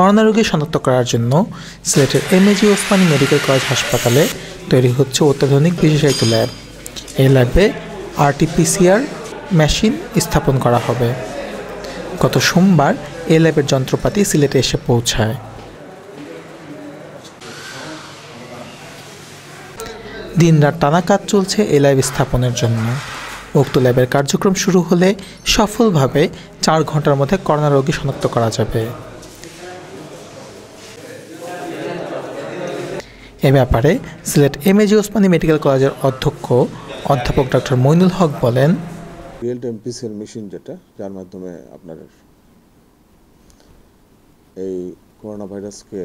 corona রোগী শনাক্ত করার জন্য সিলেটের এমএজি ওসমানী মেডিকেল কলেজ হাসপাতালে তৈরি হচ্ছে অত্যাধুনিক বিশেষায়িত ল্যাব এই ল্যাবে আরটিপিসিআর মেশিন স্থাপন করা হবে গত সোমবার এ ল্যাবের যন্ত্রপাতি সিলেটে এসে পৌঁছায় দিনরাত টানা কাজ চলছে এ ল্যাব স্থাপনের জন্য উক্ত ল্যাবের কার্যক্রম শুরু হলে সফলভাবে চার ঘন্টার মধ্যে করোনা রোগী শনাক্ত করা যাবে এ ব্যাপারে Sylhet M G Osmani medical কলেজের অধ্যক্ষ অধ্যাপক ডক্টর মইনুল হক বলেন রিয়েল টাইম পিসিআর মেশিন যেটা যার মাধ্যমে আপনার এই করোনা ভাইরাসকে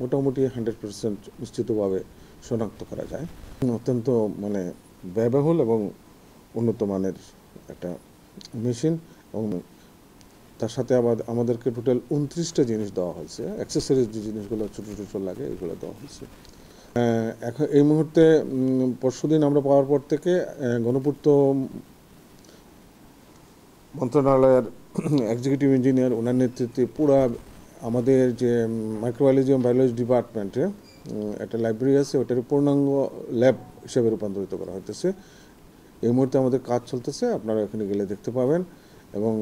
মোটামুটি হান্ড্রেড পার্সেন্ট নিশ্চিতভাবে শনাক্ত করা যায় অত্যন্ত মানে ব্যয়বহুল এবং উন্নত মানের একটা মেশিন এবং তার সাথে আবার আমাদেরকে টোটাল উনত্রিশটা জিনিস দেওয়া হয়েছে অ্যাক্সেসরিজ যে জিনিসগুলো ছোটো ছোটো লাগে এগুলো দেওয়া হয়েছে এখন এই মুহূর্তে পরশুদিন আমরা পাওয়ার পর থেকে গণপূর্ত মন্ত্রণালয়ের এক্সিকিউটিভ ইঞ্জিনিয়ার ওনার নেতৃত্বে পুরা আমাদের যে মাইক্রোবায়োলজি এবং বায়োলজি ডিপার্টমেন্টে একটা লাইব্রেরি আছে ওটার পূর্ণাঙ্গ ল্যাব হিসেবে রূপান্তরিত করা হতেছে এই মুহূর্তে আমাদের কাজ চলতেছে আপনারা এখানে গেলে দেখতে পাবেন এবং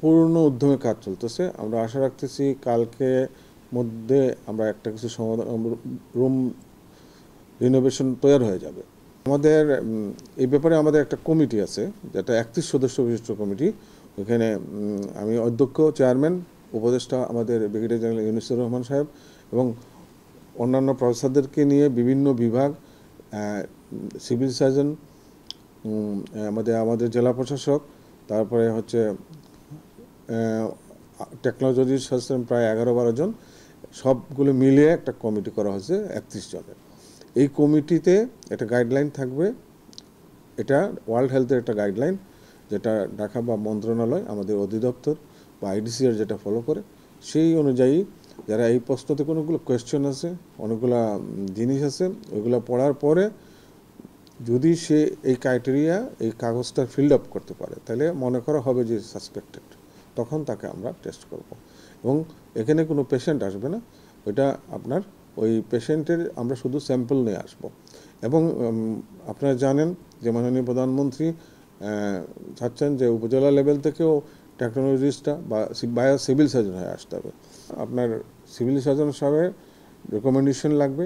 পূর্ণ উদ্যমে কাজ চলতেছে আমরা আশা রাখতেছি কালকে মধ্যে আমরা একটা কিছু সমাধান রুম রিনোভেশন তৈরি হয়ে যাবে আমাদের এই ব্যাপারে আমাদের একটা কমিটি আছে যেটা একত্রিশ সদস্য বিশিষ্ট কমিটি ওইখানে আমি অধ্যক্ষ চেয়ারম্যান উপদেষ্টা আমাদের ব্রিগেডিয়ার জেনারেল ইউনিসুর রহমান সাহেব এবং অন্যান্য প্রফেসরদেরকে নিয়ে বিভিন্ন বিভাগ সিভিল সার্জন আমাদের আমাদের জেলা প্রশাসক তারপরে হচ্ছে টেকনোলজির সচেতন প্রায় এগারো বারো জন সবগুলো মিলিয়ে একটা কমিটি করা হয়েছে একত্রিশ জনের এই কমিটিতে একটা গাইডলাইন থাকবে এটা ওয়ার্ল্ড হেলথের একটা গাইডলাইন যেটা ঢাকা বা মন্ত্রণালয় আমাদের অধিদপ্তর বা আইডিসিআর যেটা ফলো করে সেই অনুযায়ী যারা এই প্রশ্নতে কোনোগুলো কোয়েশ্চেন আছে অনেকগুলো জিনিস আছে ওইগুলো পড়ার পরে যদি সে এই ক্রাইটেরিয়া এই কাগজটা ফিল্ড আপ করতে পারে তাহলে মনে করা হবে যে সাসপেক্টেড তখন তাকে আমরা টেস্ট করব এবং এখানে কোনো পেশেন্ট আসবে না ওইটা আপনার ওই পেশেন্টের আমরা শুধু স্যাম্পল নিয়ে আসব এবং আপনারা জানেন যে মাননীয় প্রধানমন্ত্রী চাচ্ছেন যে উপজেলা লেভেল থেকেও টেকনোলজিস্টটা বা সিভিল সার্জন হয়ে আসতে হবে আপনার সিভিল সার্জন সাহেবের রেকমেন্ডেশন লাগবে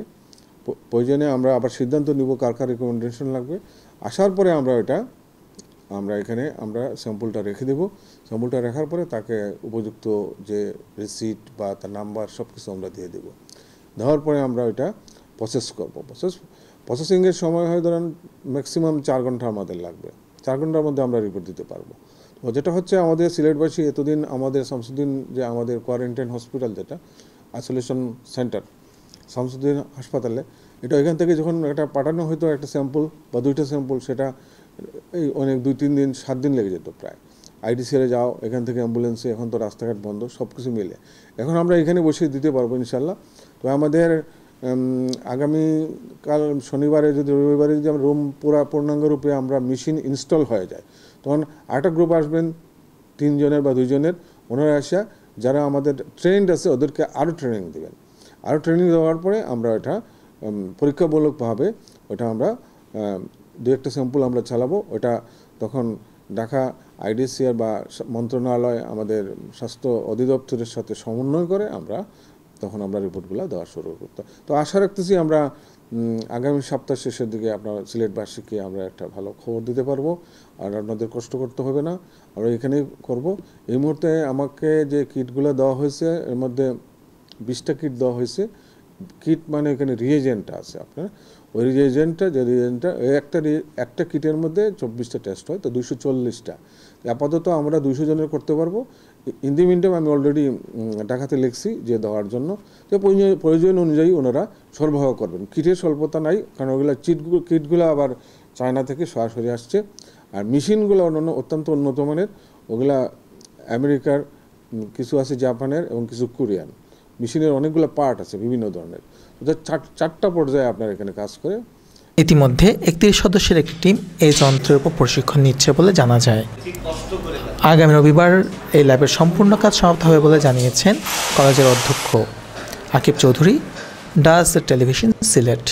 প্রয়োজনে আমরা আবার সিদ্ধান্ত নিব কার কার রেকমেন্ডেশন লাগবে আসার পরে আমরা ওইটা আমরা এখানে আমরা স্যাম্পলটা রেখে দেব স্যাম্পলটা রাখার পরে তাকে উপযুক্ত যে রিসিট বা তার নাম্বার সব কিছু আমরা দিয়ে দেব দেওয়ার পরে আমরা ওইটা প্রসেস করব প্রসেস প্রসেসিংয়ের সময় হয় ধরেন ম্যাক্সিমাম চার ঘন্টা আমাদের লাগবে চার ঘন্টার মধ্যে আমরা রিপোর্ট দিতে পারবো তো যেটা হচ্ছে আমাদের সিলেটবাসী এতদিন আমাদের শামসুদ্দিন যে আমাদের কোয়ারেন্টাইন হসপিটাল যেটা আইসোলেশন সেন্টার শামসুদ্দিন হাসপাতালে এটা ওইখান থেকে যখন একটা পাঠানো হতো একটা স্যাম্পল বা দুইটা স্যাম্পল সেটা এই অনেক দুই তিন দিন সাত দিন লেগে যেত প্রায় আইডিসিএলে যাও এখান থেকে অ্যাম্বুলেন্সে এখন তো রাস্তাঘাট বন্ধ সব কিছু মিলে এখন আমরা এখানে বসে দিতে পারবো ইনশাল্লাহ তো আমাদের আগামী কাল শনিবারে যদি রবিবারে যদি আমরা রুম পুরা পূর্ণাঙ্গরূপে আমরা মেশিন ইনস্টল হয়ে যায় তখন আরেকটা গ্রুপ আসবেন তিনজনের বা দুইজনের ওনারা আসা যারা আমাদের ট্রেন্ড আছে ওদেরকে আরও ট্রেনিং দেবেন আরও ট্রেনিং দেওয়ার পরে আমরা এটা পরীক্ষামূলকভাবে ওটা আমরা দু একটা স্যাম্পল আমরা চালাবো ওটা তখন ঢাকা আইডিসিআর বা মন্ত্রণালয় আমাদের স্বাস্থ্য অধিদপ্তরের সাথে সমন্বয় করে আমরা তখন আমরা রিপোর্টগুলো দেওয়া শুরু করতাম তো আশা রাখতেছি আমরা আগামী সপ্তাহ শেষের দিকে আপনার সিলেটবাসীকে আমরা একটা ভালো খবর দিতে পারবো আর আপনাদের কষ্ট করতে হবে না আমরা এখানেই করব এই মুহূর্তে আমাকে যে কিটগুলো দেওয়া হয়েছে এর মধ্যে বিশটা কিট দেওয়া হয়েছে কিট মানে এখানে রিয়েজেন্ট আছে আপনার ওই রিয়েজেন্টটা যে রিয়েজেন্টটা একটা একটা কিটের মধ্যে চব্বিশটা টেস্ট হয় তো দুশো চল্লিশটা আপাতত আমরা দুশো জনের করতে পারবো ইন দি মিনটাইম আমি অলরেডি টাকাতে লিখছি যে দেওয়ার জন্য যে প্রয়োজন অনুযায়ী ওনারা সরবরাহ করবেন কিটের স্বল্পতা নাই কারণ ওগুলো চিটগুলো কিটগুলো আবার চায়না থেকে সরাসরি আসছে আর মেশিনগুলো অন্যান্য অত্যন্ত উন্নত মানের ওগুলা আমেরিকার কিছু আছে জাপানের এবং কিছু কোরিয়ান মেশিনের অনেকগুলো পার্ট আছে বিভিন্ন ধরনের চারটা পর্যায়ে আপনার এখানে কাজ করে ইতিমধ্যে একত্রিশ সদস্যের একটি টিম এই যন্ত্রের উপর প্রশিক্ষণ নিচ্ছে বলে জানা যায় আগামী রবিবার এই ল্যাবের সম্পূর্ণ কাজ সমাপ্ত হবে বলে জানিয়েছেন কলেজের অধ্যক্ষ আকিব চৌধুরী ডাস টেলিভিশন সিলেট